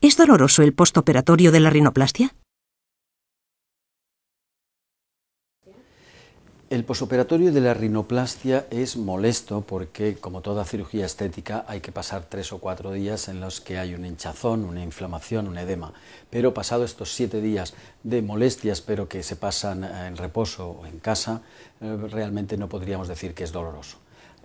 ¿Es doloroso el postoperatorio de la rinoplastia? El postoperatorio de la rinoplastia es molesto porque, como toda cirugía estética, hay que pasar tres o cuatro días en los que hay un hinchazón, una inflamación, un edema. Pero pasado estos siete días de molestias, pero que se pasan en reposo o en casa, eh, realmente no podríamos decir que es doloroso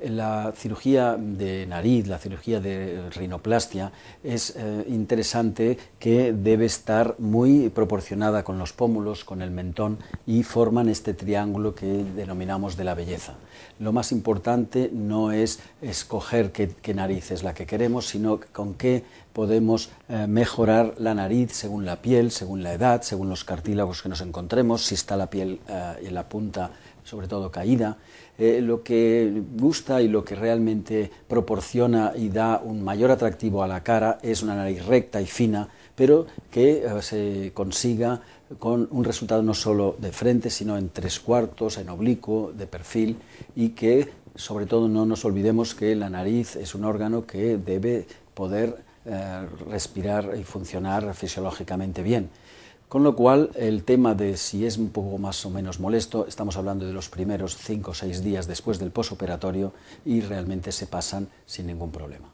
la cirugía de nariz, la cirugía de rinoplastia, es eh, interesante que debe estar muy proporcionada con los pómulos, con el mentón y forman este triángulo que denominamos de la belleza. Lo más importante no es escoger qué, nariz es la que queremos, sino con qué podemos eh, mejorar la nariz según la piel, según la edad, según los cartílagos que nos encontremos, si está la piel eh, en la punta sobre todo caída. lo que gusta y lo que realmente proporciona y da un mayor atractivo a la cara es una nariz recta y fina, pero que eh, se consiga con un resultado no solo de frente, sino en tres cuartos, en oblicuo, de perfil, y que sobre todo no nos olvidemos que la nariz es un órgano que debe poder eh, respirar y funcionar fisiológicamente bien. Con lo cual, el tema de si es un poco más o menos molesto, estamos hablando de los primeros 5 o 6 días después del posoperatorio y realmente se pasan sin ningún problema.